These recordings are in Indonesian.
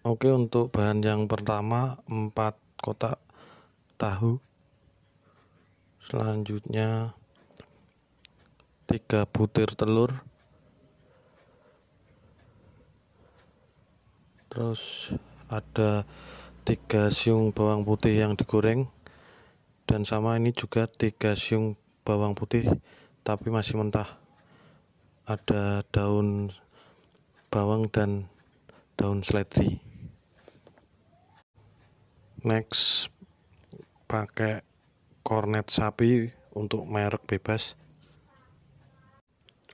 Oke untuk bahan yang pertama 4 kotak tahu selanjutnya 3 butir telur terus ada 3 siung bawang putih yang digoreng dan sama ini juga 3 siung bawang putih tapi masih mentah ada daun bawang dan daun seledri next pakai kornet sapi untuk merek bebas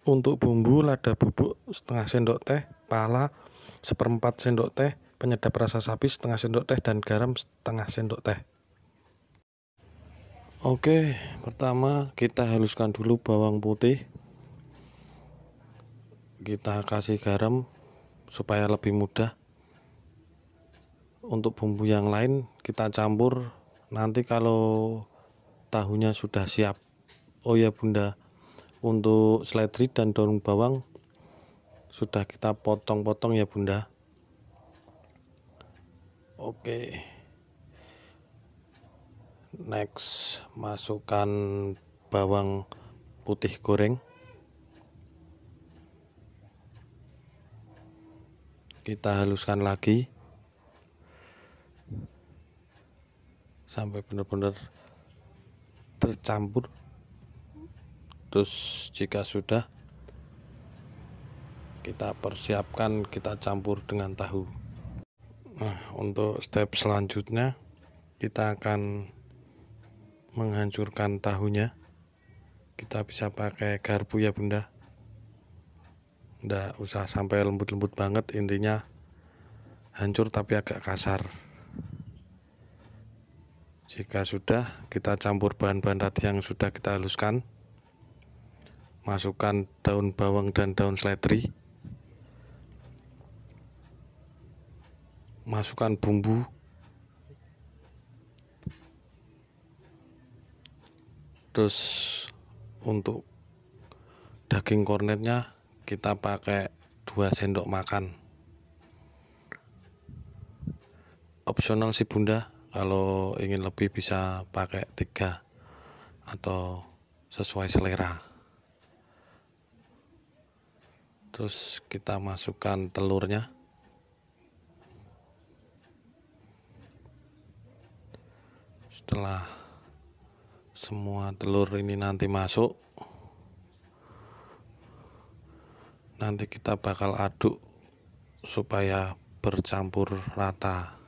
untuk bumbu lada bubuk setengah sendok teh pala seperempat sendok teh penyedap rasa sapi setengah sendok teh dan garam setengah sendok teh Oke, pertama kita haluskan dulu bawang putih. Kita kasih garam supaya lebih mudah untuk bumbu yang lain kita campur nanti kalau tahunya sudah siap oh ya bunda untuk seledri dan daun bawang sudah kita potong-potong ya bunda oke next masukkan bawang putih goreng kita haluskan lagi sampai benar-benar tercampur terus jika sudah kita persiapkan kita campur dengan tahu nah untuk step selanjutnya kita akan menghancurkan tahunya kita bisa pakai garpu ya bunda Tidak usah sampai lembut-lembut banget intinya hancur tapi agak kasar jika sudah, kita campur bahan-bahan tadi yang sudah kita haluskan. Masukkan daun bawang dan daun seledri. Masukkan bumbu. Terus untuk daging kornetnya kita pakai 2 sendok makan opsional sih bunda kalau ingin lebih bisa pakai tiga atau sesuai selera terus kita masukkan telurnya setelah semua telur ini nanti masuk nanti kita bakal aduk supaya bercampur rata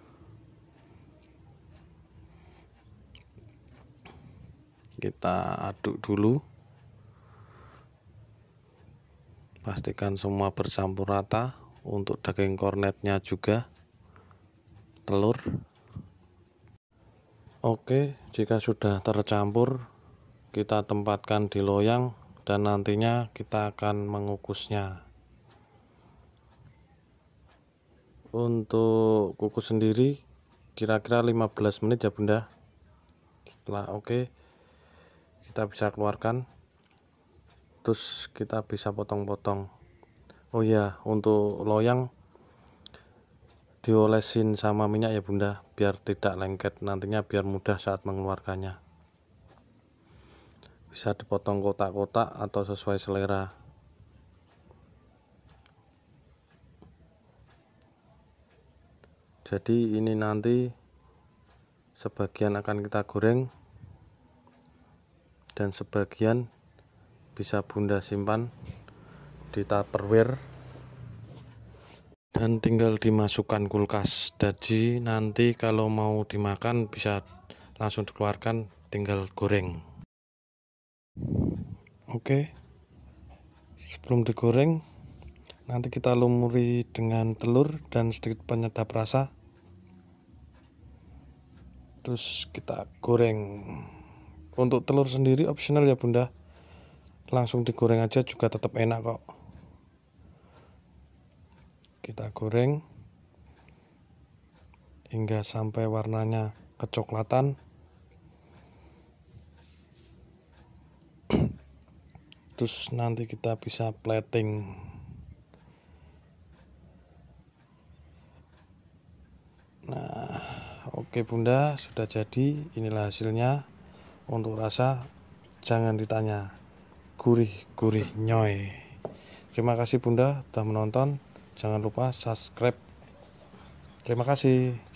kita aduk dulu pastikan semua bercampur rata untuk daging kornetnya juga telur oke jika sudah tercampur kita tempatkan di loyang dan nantinya kita akan mengukusnya untuk kukus sendiri kira-kira 15 menit ya bunda setelah oke okay, kita bisa keluarkan terus kita bisa potong-potong oh ya untuk loyang diolesin sama minyak ya bunda biar tidak lengket nantinya biar mudah saat mengeluarkannya bisa dipotong kotak-kotak atau sesuai selera jadi ini nanti sebagian akan kita goreng dan sebagian bisa bunda simpan di tupperware dan tinggal dimasukkan kulkas jadi nanti kalau mau dimakan bisa langsung dikeluarkan tinggal goreng oke sebelum digoreng nanti kita lumuri dengan telur dan sedikit penyedap rasa terus kita goreng untuk telur sendiri opsional ya bunda langsung digoreng aja juga tetap enak kok kita goreng hingga sampai warnanya kecoklatan terus nanti kita bisa plating nah oke bunda sudah jadi inilah hasilnya untuk rasa jangan ditanya. Gurih-gurih nyoy. Terima kasih Bunda sudah menonton. Jangan lupa subscribe. Terima kasih.